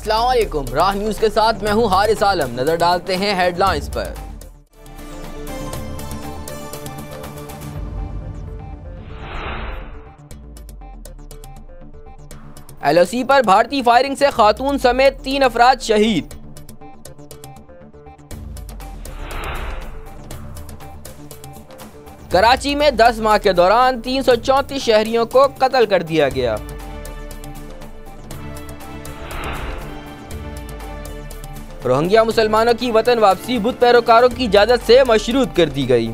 अस्सलाम राह न्यूज के साथ मैं हूँ हारिस आलम नजर डालते हैं हेडलाइंस पर एलओसी पर भारतीय फायरिंग से खातून समेत तीन अफराद शहीद कराची में 10 माह के दौरान तीन सौ चौंतीस शहरियों को कत्ल कर दिया गया रोहिंग्या मुसलमानों की वतन वापसी बुद्ध पैरोकारों की इजाज़त से मशरूत कर दी गई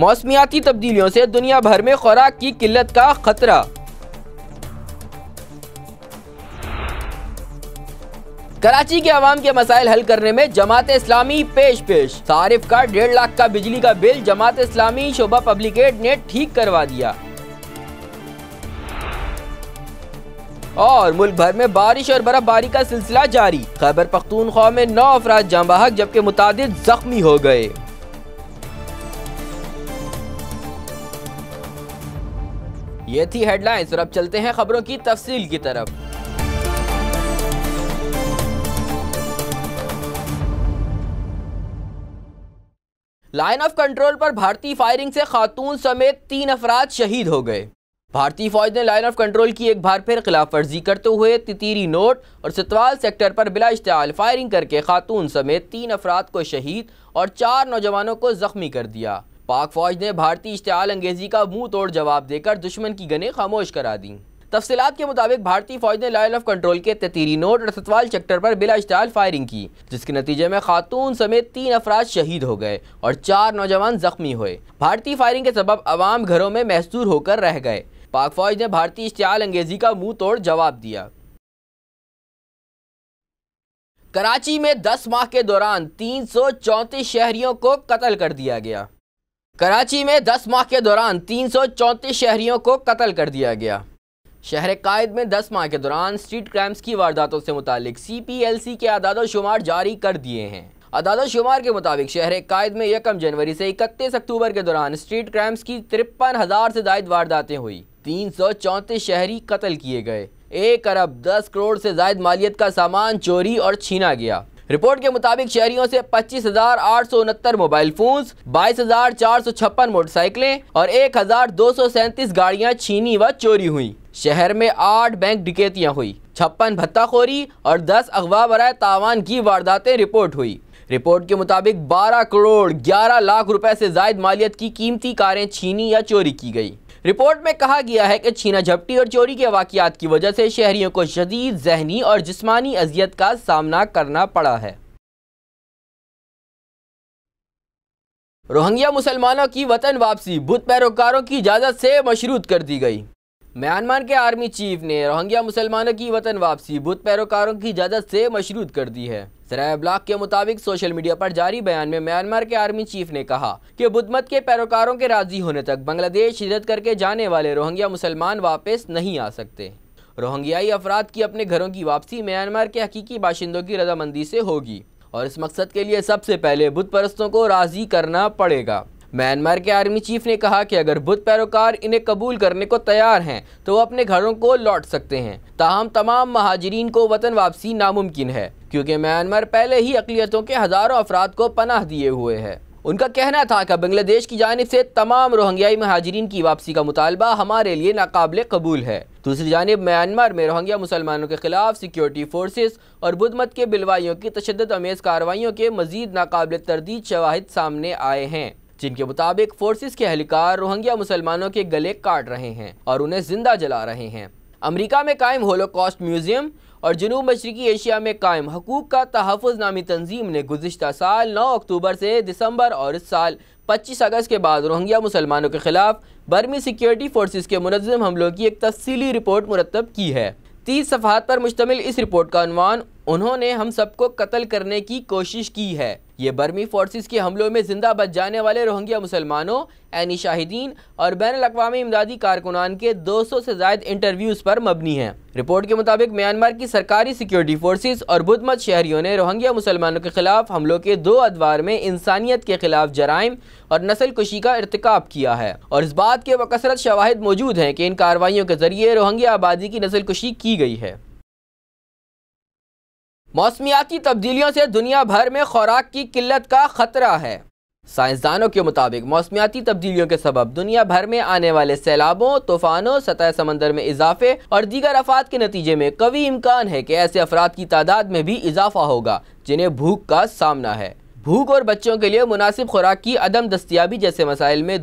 मौसमियाती तब्दीलियों से दुनिया भर में खुराक की किल्लत का खतरा कराची के आवाम के मसाइल हल करने में जमात इस्लामी पेश पेश तारिफ का डेढ़ लाख का बिजली का बिल जमात इस्लामी शोभा पब्लिकेट ने ठीक करवा दिया और मुल्क भर में बारिश और बर्फबारी का सिलसिला जारी खैबर पख्तूनख्वा में नौ अफराज जाम बहक जबकि मुताद जख्मी हो गए ये थी हेडलाइंस और अब चलते हैं खबरों की तफसील की तरफ लाइन ऑफ कंट्रोल पर भारतीय फायरिंग से खातून समेत तीन अफराद शहीद हो गए भारतीय फौज ने लाइन ऑफ कंट्रोल की एक बार फिर खिलाफ वर्जी करते हुए तितीरी नोट और सतवाल सेक्टर पर बिला इश्तहाल फायरिंग करके खातून समेत तीन अफराद को शहीद और चार नौजवानों को जख्मी कर दिया पाक फौज ने भारतीय इश्तहाल अंगेजी का मुंह तोड़ जवाब देकर दुश्मन की गने खामोश करा दी तफसीत के मुताबिक भारतीय फौज ने लाइन ऑफ कंट्रोल के ततीरी नोट और सतवाल सेक्टर पर बिला इश्ताल फायरिंग की जिसके नतीजे में खातून समेत तीन अफराद शहीद हो गए और चार नौजवान जख्मी हुए भारतीय फायरिंग के सबब आवाम घरों में महसूर होकर रह गए पाक फौज ने भारतीय इश्तियाल अंगेजी का मुंह तोड़ जवाब दिया कराची में 10 माह के दौरान तीन शहरियों को कत्ल कर दिया गया कराची में 10 माह के दौरान तीन शहरियों को कत्ल कर दिया गया शहर कायद में 10 माह के दौरान स्ट्रीट क्राइम्स की वारदातों से मुतालिक सी पी एल सी के आदाद शुमार जारी कर दिए हैं अदालत शुमार के मुताबिक शहर कायद में यकम जनवरी से इकतीस अक्टूबर के दौरान स्ट्रीट क्राइम्स की तिरपन हज़ार से जायद वारदातें हुई तीन सौ चौंतीस शहरी कत्ल किए गए एक अरब दस करोड़ से जायद मालियत का सामान चोरी और छीना गया रिपोर्ट के मुताबिक शहरियों से पच्चीस हजार आठ सौ उनहत्तर मोबाइल फोन बाईस हजार चार सौ छप्पन मोटरसाइकिलें और एक हजार दो सौ सैंतीस गाड़ियाँ छीनी व चोरी हुई शहर में आठ बैंक डिकेतियाँ हुई छप्पन भत्ताखोरी और दस अगवा बरए तावान की वारदातें रिपोर्ट हुई रिपोर्ट के मुताबिक 12 करोड़ 11 लाख रुपए से जायद मालियत की कीमती कारें छीनी या चोरी की गई रिपोर्ट में कहा गया है कि छीना झपटी और चोरी के वाकियात की वजह से शहरियों को शदीद जहनी और जिसमानी अजियत का सामना करना पड़ा है रोहंग्या मुसलमानों की वतन वापसी बुद्ध पैरोकारों की इजाज़त से मशरूत कर दी गई म्यांमार के आर्मी चीफ ने रोहंग्या मुसलमानों की वतन वापसी बुध पैरोकारों की इजाज़त से मशरूत कर दी है सराय ब्लॉक के मुताबिक सोशल मीडिया पर जारी बयान में म्यांमार के आर्मी चीफ ने कहा कि बुद्ध मत के पैरोकारों के राजी होने तक बांग्लादेश हिजरत करके जाने वाले रोहंग्या मुसलमान वापस नहीं आ सकते रोहंग्याई अफराद की अपने घरों की वापसी म्यांमार के हकीकी बाशिंदों की रजामंदी से होगी और इस मकसद के लिए सबसे पहले बुद्ध परस्तों को राजी करना पड़ेगा म्यांमार के आर्मी चीफ ने कहा कि अगर बुद्ध पैरोकार इन्हें कबूल करने को तैयार हैं तो वो अपने घरों को लौट सकते हैं ताहम तमाम महाजरीन को वतन वापसी नामुमकिन है क्योंकि म्यांमार पहले ही अकलीतों के हज़ारों अफराद को पनाह दिए हुए है उनका कहना था कि बांग्लादेश की जानब से तमाम रोहंग्याई महाजरीन की वापसी का मुतालबा हमारे लिए नाकबले कबूल है दूसरी जानब म्यांमार में रोहंग्या मुसलमानों के खिलाफ सिक्योरिटी फोर्सेस और बुद्ध मत के बिलवाइयों की तशद अमेज़ कार्रवाइयों के मजीद नाकबले तरदीद शवाहद सामने आए हैं जिनके मुताबिक फोर्सेस के अहलकार रोहंग्या मुसलमानों के गले काट रहे हैं और उन्हें जिंदा जला रहे हैं अमेरिका में कायम होलोकॉस्ट म्यूजियम और जनूब मशरकी एशिया में कायम हकूक का तहफ़ नामी तंजीम ने गुजशत साल नौ अक्टूबर से दिसंबर और इस साल पच्चीस अगस्त के बाद रोहंग्या मुसलमानों के खिलाफ बर्मी सिक्योरिटी फोर्सेज के मुनजम हमलों की एक तफसीली रिपोर्ट मुरतब की है तीस सफहत पर मुश्तमिल इस रिपोर्ट का अनवान उन्होंने हम सबको कत्ल करने की कोशिश की है ये बर्मी फोर्सेस के हमलों में जिंदा बच जाने वाले रोहिंग्या मुसलमानों एनी शाहिदीन और बैन अवी इमदादी कारकुनान के 200 से जायद इंटरव्यूज़ पर मबनी है रिपोर्ट के मुताबिक म्यांमार की सरकारी सिक्योरिटी फोर्सेस और बुद्धमत शहरियों ने रोहिंग्या मुसलमानों के खिलाफ हमलों के दो अदवार में इंसानियत के खिलाफ जराइम और नस्ल कुशी का इरतकब किया है और इस बात के बकसरत शवाहद मौजूद हैं कि इन कार्रवाई के जरिए रोहिंग्या आबादी की नस्ल कुशी की गई है मौसमियाती तब्दीलियों से दुनिया भर में खुराक की किल्लत का ख़तरा है साइंसदानों के मुताबिक मौसमियाती तब्दीलियों के सबब दुनिया भर में आने वाले सैलाबों तूफानों सतह समंदर में इजाफे और दीगर अफात के नतीजे में कवी इम्कान है कि ऐसे अफराद की तादाद में भी इजाफा होगा जिन्हें भूख का सामना है भूख और बच्चों के लिए मुनासिब खुराक की अदम दस्तियाबी जैसे मसाइल में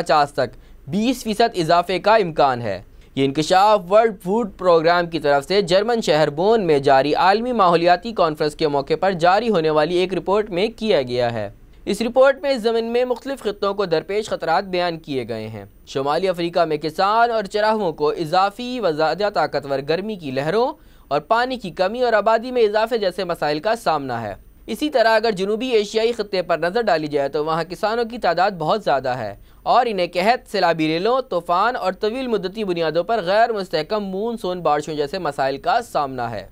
पचास तक बीस फीसद इजाफे का इम्कान है ये इंकशाफ वर्ल्ड फूड प्रोग्राम की तरफ से जर्मन शहर बोन में जारी आलमी माहौलियाती कॉन्फ्रेंस के मौके पर जारी होने वाली एक रिपोर्ट में किया गया है इस रिपोर्ट में इस ज़मीन में मुख्तफ खत्ों को दरपेश खतरा बयान किए गए हैं शुमाली अफ्रीका में किसान और चराहों को इजाफी व ज़्यादा ताकतवर गर्मी की लहरों और पानी की कमी और आबादी में इजाफे जैसे मसाइल का सामना है इसी तरह अगर जनूबी एशियाई खत्े पर नज़र डाली जाए तो वहाँ किसानों की तादाद बहुत ज़्यादा है और इन्हें कहत रेलों तूफ़ान और तवील मुद्दती बुनियादों पर गैर मुस्तकम मून सोन बारिशों जैसे मसाइल का सामना है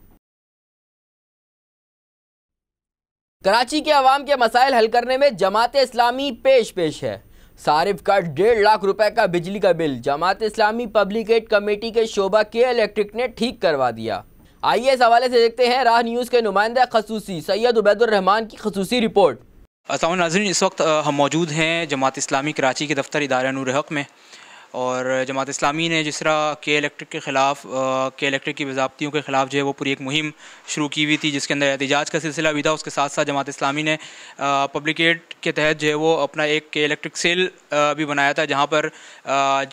कराची के आवाम के मसाइल हल करने में जमात इस्लामी पेश पेश है सारिफ का डेढ़ लाख रुपए का बिजली का bill Jamaat Islami public aid committee के शोबा के इलेक्ट्रिक ने ठीक करवा दिया आइए इस हवाले से देखते हैं राह न्यूज़ के नुमाइंदा खसूसी सैयद उबैदुलरहमान की खसूसी रिपोर्ट असल नाजरन इस वक्त हम मौजूद हैं जमात इस्लामी कराची के दफ्तर इदारा नूर हक में और जमात इस्लामी ने जिस तरह के इलेक्ट्रिक के ख़िलाफ़ के इलेक्ट्रिक की बजाबतियों के ख़िलाफ़ जो है वो पूरी एक मुहिम शुरू की हुई थी जिसके अंदर एहतजाज का सिलसिला भी था उसके साथ साथ जमात इस्लामी ने पब्लिक एड के तहत जो है वो अपना एक के इलेक्ट्रिक सेल भी बनाया था जहाँ पर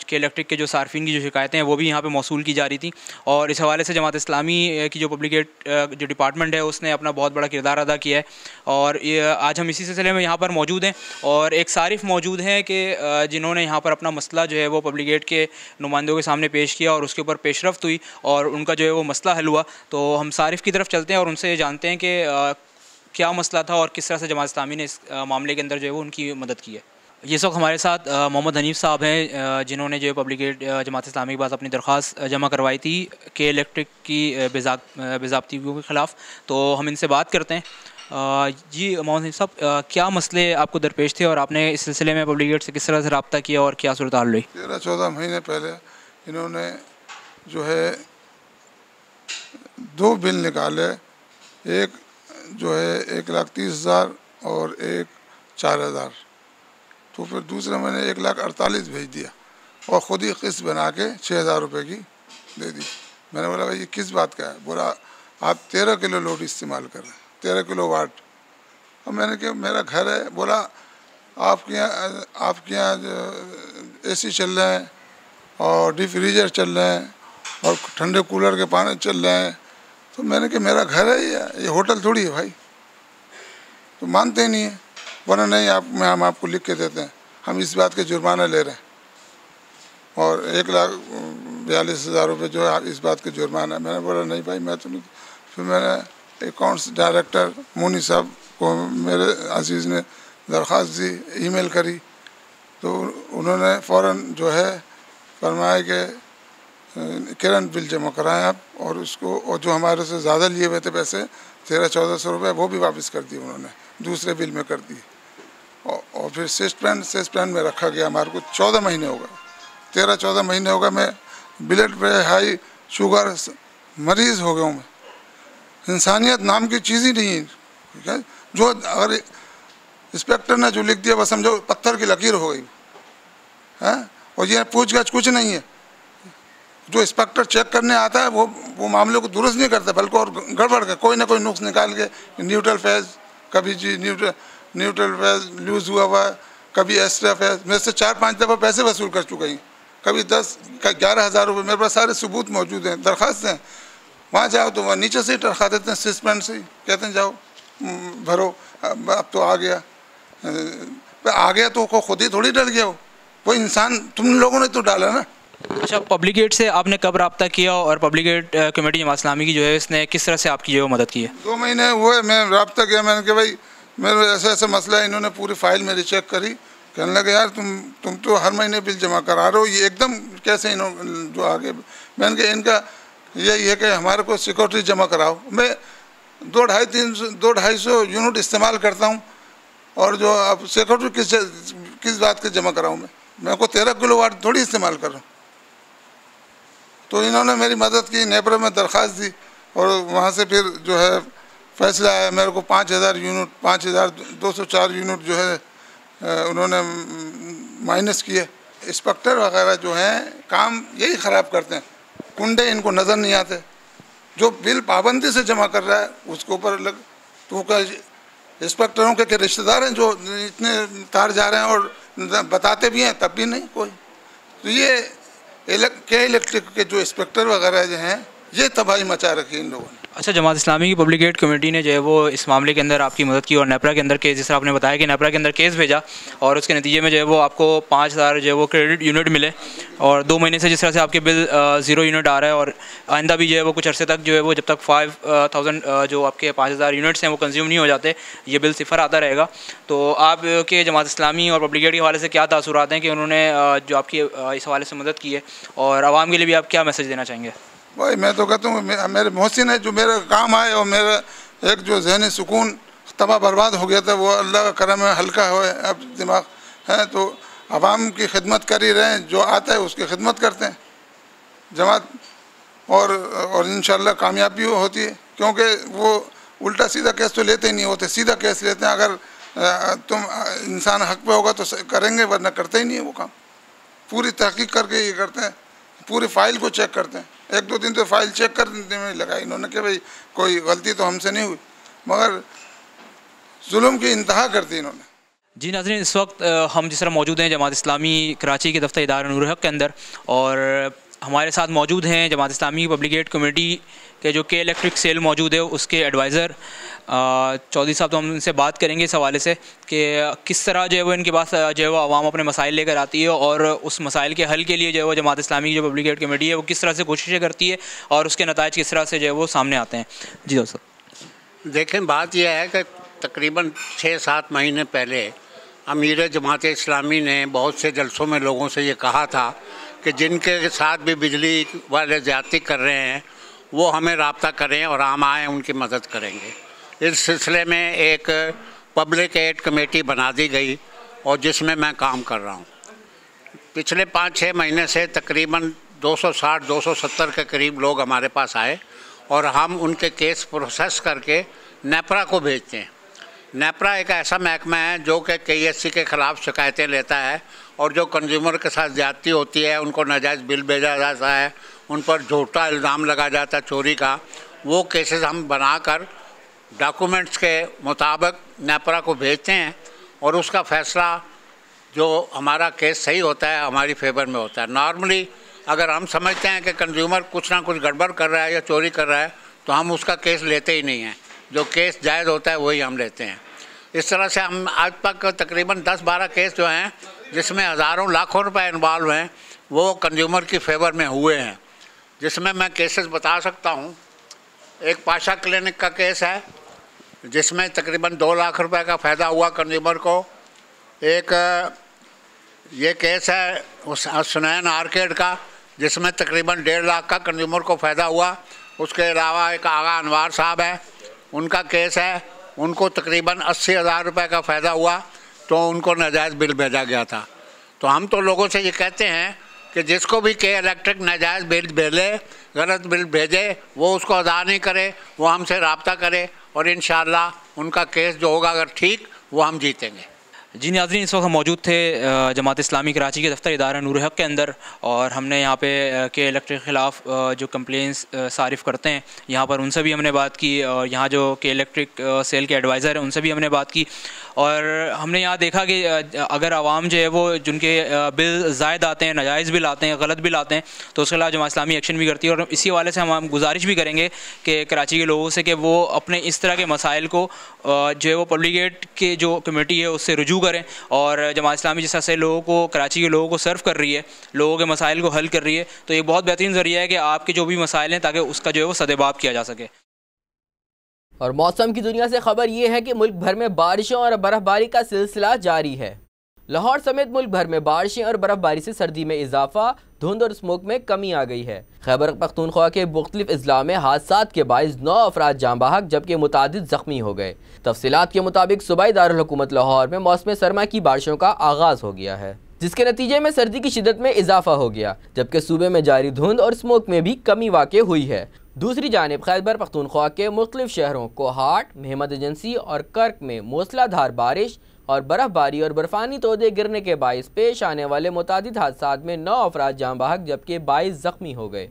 के इलेक्ट्रिक के जो सार्फिन की जो शिकायतें हैं वो भी यहाँ पर मौसू की जा रही थी और इस हवाले से जमात इस्लामी की जो पब्लिक एड जो डिपार्टमेंट है उसने अपना बहुत बड़ा किरदार अदा किया है और आज हम इसी सिलसिले में यहाँ पर मौजूद हैं और एक सारिफ मौजूद हैं कि जिन्होंने यहाँ पर अपना मसला जो है वो गेट के नुमाइंदों के सामने पेश किया और उसके ऊपर पेशरफ्त हुई और उनका जो है वो मसला हल हुआ तो हम सारिफ की तरफ चलते हैं और उनसे जानते हैं कि क्या मसला था और किस तरह से जमात इस्लामी ने इस मामले के अंदर जो है वो उनकी मदद की है ये सब हमारे साथ मोहम्मद हनीफ साहब हैं जिन्होंने जो गेट जमात इस्लामी के पास अपनी दरख्वास जमा करवाई थी के इलेक्ट्रिक की बेजाबतियों के ख़िलाफ़ तो हम इनसे बात करते हैं जी मोहन साहब क्या मसले आपको दरपेश थे और आपने इस सिलसिले में पब्लिक से किस तरह से रबता किया और क्या सूरत हुई तेरह चौदह महीने पहले इन्होंने जो है दो बिल निकाले एक जो है एक लाख तीस हज़ार और एक चार हज़ार तो फिर दूसरे मैंने एक लाख अड़तालीस भेज दिया और ख़ुद ही किस्त बना के छः हज़ार रुपये की दे दी मैंने बोला भाई ये किस बात का है बोला आप तेरह किलो लोड इस्तेमाल कर रहे हैं तेरह किलो वाट और तो मैंने कहा मेरा घर है बोला आपके यहाँ आपके यहाँ ए सी चल रहे हैं और डी फ्रीजर चल रहे हैं और ठंडे कूलर के पानी चल रहे हैं तो मैंने कहा मेरा घर है ये ये होटल थोड़ी है भाई तो मानते ही नहीं है वरना नहीं आप मैं हम आपको लिख के देते हैं हम इस बात के जुर्माना ले रहे हैं और एक लाख बयालीस हज़ार रुपये जो है इस बात के जुर्माना मैंने बोला नहीं भाई मैं तो नहीं फिर मैंने अकाउंट्स डायरेक्टर मोनी साहब को मेरे अजीज़ ने दरख्वास्त दी ईमेल करी तो उन्होंने फ़ौर जो है फरमाया कि करंट बिल जमा कराएं आप और उसको और जो हमारे से ज़्यादा लिए हुए थे पैसे तेरह चौदह सौ रुपये वो भी वापस कर दिए उन्होंने दूसरे बिल में कर दिए और, और फिर सिस्टपैन सिस्टपैन में रखा गया हमारे को चौदह महीने हो गए तेरह चौदह महीने हो गए मैं ब्लड पे हाई शुगर मरीज़ हो गया हूँ मैं इंसानियत नाम की चीज़ ही नहीं है जो अगर इंस्पेक्टर ने जो लिख दिया वह समझो पत्थर की लकीर हो गई है और ये पूछ गछ कुछ नहीं है जो इंस्पेक्टर चेक करने आता है वो वो मामले को दुरुस्त नहीं करता बल्कि और गड़बड़ कर कोई ना कोई नुक्स निकाल के न्यूट्रल फेज कभी जी न्यूट्रल न्यूट्रल फेज लूज़ हुआ हुआ कभी एक्स्ट्रा फेज मेरे से चार पाँच दफ़ा पैसे वसूल कर चुके हैं कभी दस ग्यारह हज़ार रुपये मेरे पास सारे सबूत मौजूद हैं दरख्वास्त हैं वहाँ जाओ तो वहाँ नीचे से खा देते हैं सस्पेंड से कहते हैं जाओ हम्म, भरो अब तो आ गया आ गया तो खुद ही थोड़ी डर गया हो वो इंसान तुम लोगों ने तो डाला ना अच्छा पब्लिक गेट से आपने कब रबता किया और पब्लिक गेट कमेटी जमा इस्लामी की जो है इसने किस तरह से आपकी जो है मदद की है दो महीने हुए मैं रबता किया मैंने कहा भाई मेरे ऐसे ऐसा मसला है इन्होंने पूरी फाइल मेरी चेक करी कहने लगे यार तुम तुम तो हर महीने बिल जमा करा रहे हो ये एकदम कैसे इन्होंने जो आगे मैंने कहा इनका यही है कि हमारे को सिक्योरिटी जमा कराओ मैं दो ढाई तीन दो ढाई सौ यूनिट इस्तेमाल करता हूँ और जो अब सिक्योरिटी किस किस बात के जमा कराऊँ मैं मैं को तेरह किलो वाट थोड़ी इस्तेमाल कर रहा हूँ तो इन्होंने मेरी मदद की नेपर में दरख्वास्त दी और वहाँ से फिर जो है फैसला आया मेरे को पाँच हज़ार यूनिट पाँच हज़ार दो सौ चार यूनिट जो है उन्होंने माइनस किए इंस्पेक्टर वगैरह जो हैं काम यही ख़राब करते हैं कुंडे इनको नज़र नहीं आते जो बिल पाबंदी से जमा कर रहा है उसके ऊपर अलग तो इंस्पेक्टरों के, के रिश्तेदार हैं जो इतने तार जा रहे हैं और बताते भी हैं तब भी नहीं कोई तो ये इलेक् के इलेक्ट्रिक के जो इंस्पेक्टर वगैरह जो हैं ये तबाही मचा रखी इन लोगों ने अच्छा जमात इस्लामी की पब्लिक एड कमेटी ने जो है वो इस मामले के अंदर आपकी मदद की और नेपरा के अंदर केस जिस तरह आपने बताया कि नेपरा के अंदर केस भेजा और उसके नतीजे में जो है वो आपको पाँच हज़ार जो है वो क्रेडिट यूनिट मिले और दो महीने से जिस तरह से आपके बिल ज़ीरो यूनिट आ रहा है और आइंदा भी जो है वो कुछ अर्से तक जो है वो जब तक फाइव थाउजेंड जो आपके पाँच हज़ार यूनिट्स हैं वो कंज्यूम नहीं हो जाते ये बिल सिफर आता रहेगा तो आपके जमात इस्लामी और पब्लिक एड के हवाले से क्या तासुरात हैं कि उन्होंने जो आपकी इस हवाले से मदद की है और आवाम के लिए भी आप क्या मैसेज देना चाहेंगे भाई मैं तो कहता हूँ मेरे मोहसिन है जो मेरा काम आए और मेरा एक जो जहनी सुकून तबाह बर्बाद हो गया था वो अल्लाह का करम है हल्का हो अब दिमाग है तो आवाम की खिदमत कर ही रहे जो आता है उसकी खिदमत करते हैं जमात और और इन कामयाबी हो होती है क्योंकि वो उल्टा सीधा केस तो लेते ही नहीं होते सीधा केस लेते हैं अगर तुम इंसान हक पे होगा तो करेंगे वरना करते ही नहीं है वो काम पूरी तहकीक करके ये करते हैं पूरी फाइल को चेक करते हैं एक दो दिन तो फाइल चेक करने में लगा इन्होंने कि भाई कोई गलती तो हमसे नहीं हुई मगर जुल्म की इंतहा कर दी इन्होंने जी नाजरीन इस वक्त हम जिस तरह मौजूद हैं जमात इस्लामी कराची के दफ्तर इदार नूरहक के अंदर और हमारे साथ मौजूद हैं जमात इस्लामी पब्लिकेट कमेटी के जो के इलेक्ट्रिक सेल मौजूद है उसके एडवाइज़र चौधरी साहब तो हम इनसे बात करेंगे इस हवाले से कि किस तरह जो है वो इनके पास जो है वो आवाम अपने मसाइल लेकर आती है और उस मसाइल के हल के लिए जो है वो जमात इस्लामी की जो पब्लिक एड कमेटी है वो किस तरह से कोशिशें करती है और उसके नतज किस तरह से जो है वो सामने आते हैं जी दोस्तों देखें बात यह है कि तकरीबन छः सात महीने पहले अमीर जमात इस्लामी ने बहुत से जलसों में लोगों से ये कहा था कि जिनके साथ भी बिजली वाले ज्यादा कर रहे हैं वो हमें रबता करें और हम आएँ उनकी मदद करेंगे इस सिलसिले में एक पब्लिक एड कमेटी बना दी गई और जिसमें मैं काम कर रहा हूँ पिछले पाँच छः महीने से तकरीबन 260 270 के करीब लोग हमारे पास आए और हम उनके केस प्रोसेस करके नेपरा को भेजते हैं नेपरा एक ऐसा महकमा है जो कि के के ख़िलाफ़ शिकायतें लेता है और जो कंज्यूमर के साथ ज़्यादती होती है उनको नाजायज़ बिल भेजा जाता है उन पर झूठा इल्ज़ाम लगा जाता चोरी का वो केसेस हम बनाकर डॉक्यूमेंट्स के मुताबिक नेपरा को भेजते हैं और उसका फैसला जो हमारा केस सही होता है हमारी फेवर में होता है नॉर्मली अगर हम समझते हैं कि कंज्यूमर कुछ ना कुछ गड़बड़ कर रहा है या चोरी कर रहा है तो हम उसका केस लेते ही नहीं हैं जो केस जायज़ होता है वही हम लेते हैं इस तरह से हम आज तक तकरीबन 10-12 केस जो हैं जिसमें हज़ारों लाखों रुपए इन्वॉल्व हैं वो कंज्यूमर की फेवर में हुए हैं जिसमें मैं केसेस बता सकता हूँ एक पाशा क्लिनिक का केस है जिसमें तकरीबन दो लाख रुपए का फ़ायदा हुआ कंज्यूमर को एक ये केस है उस सुनैन आर्केड का जिसमें तकरीबन डेढ़ लाख का कंज्यूमर को फ़ायदा हुआ उसके अलावा एक आगा अनवार साहब है उनका केस है उनको तकरीबन अस्सी हज़ार रुपये का फ़ायदा हुआ तो उनको नाजायज़ बिल भेजा गया था तो हम तो लोगों से ये कहते हैं कि जिसको भी के इलेक्ट्रिक नाजायज़ बिल भेजे गलत बिल भेजे वो उसको अदा नहीं करे वो हमसे रबता करे और इन उनका केस जो होगा अगर ठीक वो हम जीतेंगे जी नाजरीन इस वक्त हम मौजूद थे जमात इस्लामी कराची के दफ्तर इदारा नूर हक के अंदर और हमने यहाँ पे के इलेक्ट्रिक के ख़िलाफ़ जो कम्प्लेंस सारिफ करते हैं यहाँ पर उनसे भी हमने बात की और यहाँ जो के इलेक्ट्रिक सेल के एडवाइज़र हैं उनसे भी हमने बात की और हमने यहाँ देखा कि अगर आवाम जो है वो जिनके बिल जायद आते हैं नाजायज़ बिल आते हैं गलत बिल आते हैं तो उसके खिलाफ जमा इस्लामी एक्शन भी करती है और इसी हवाले से हम गुजारिश भी करेंगे कि कराची के लोगों से कि वो अपने इस तरह के मसाइल को जो है वो पब्लिकेट के जो कमेटी है उससे रजू करें और जमात इस्लामी जिस तरह से लोगों को कराची के लोगों को सर्व कर रही है लोगों के मसाइल को हल कर रही है तो ये बहुत बेहतरीन ज़रिया है कि आपके जो भी मसाइल हैं ताकि उसका जो है वो सदेबाब किया जा सके और मौसम की दुनिया से खबर यह है कि मुल्क भर में बारिशों और बर्फबारी का सिलसिला जारी है लाहौर समेत मुल्क भर में बारिशें और बर्फबारी से सर्दी में इजाफा धुंध और स्मोक में कमी आ गई है खैबर पख्तूनख्वा के मुख्तलिफ अजला में हादसा के बायस नौ अफराद जाम बहक जबकि मुतद जख्मी हो गए तफसीत के मुताबिक सूबाई दारकूमत लाहौर में मौसम सरमा की बारिशों का आगाज़ हो गया है जिसके नतीजे में सर्दी की शिदत में इजाफा हो गया जबकि सूबे में जारी धुंध और स्मोक में भी कमी वाक़ हुई है दूसरी जानब खैबर पख्तूनख्वा के मुख्तलिफ शहरों कोहाट मेहमद एजेंसी और कर्क में मौसलाधार बारिश और बर्फबारी और बर्फानी तोदे गिरने के बायस पेश आने वाले मुतद हादसा में नौ अफराज जाँ बहक जबकि बाईस ज़ख्मी हो गए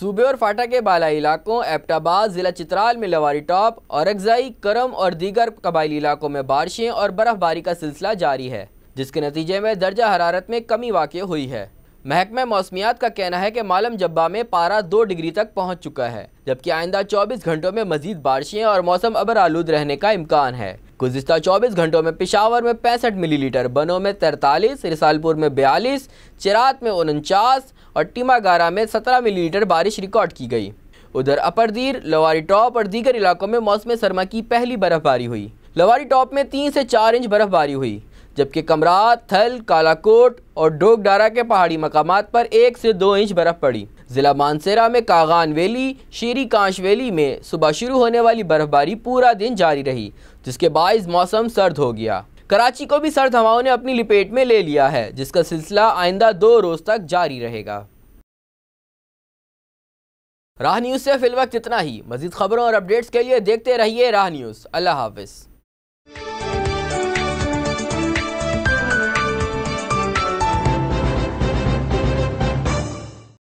सूबे और फाटा के बाला इलाकों एपटाबाद ज़िला चित्राल में लवारी टॉप और अगजाई करम और दीगर कबायली इलाकों में बारिशें और बर्फबारी का सिलसिला जारी है जिसके नतीजे में दर्जा हरारत में कमी वाक़ हुई है महकमा मौसमियात का कहना है कि मालम जब्बा में पारा दो डिग्री तक पहुंच चुका है जबकि आइंदा 24 घंटों में मजीद बारिशें और मौसम अबर आलूद रहने का इम्कान है गुजशत 24 घंटों में पिशावर में पैंसठ मिलीलीटर बनों में तैंतालीस रिसालपुर में बयालीस चिरात में उनचास और टीमागारा में सत्रह मिलीलीटर बारिश रिकॉर्ड की गई उधर अपरदीर लवारी टॉप और दीगर इलाकों में मौसम सरमा की पहली बर्फबारी हुई लवारी टॉप में तीन से चार इंच बर्फबारी हुई जबकि कमरा थल कालाकोट और डोगडारा के पहाड़ी मकाम पर एक से दो इंच बर्फ़ पड़ी ज़िला मानसेरा में कागान वैली शीरी कांश वैली में सुबह शुरू होने वाली बर्फबारी पूरा दिन जारी रही जिसके बाद मौसम सर्द हो गया कराची को भी सर्द हवाओं ने अपनी लपेट में ले लिया है जिसका सिलसिला आइंदा दो रोज़ तक जारी रहेगा राह न्यूज़ से फिलवक्त इतना ही मजीद खबरों और अपडेट्स के लिए देखते रहिए राह न्यूज़ अल्लाह हाफिज़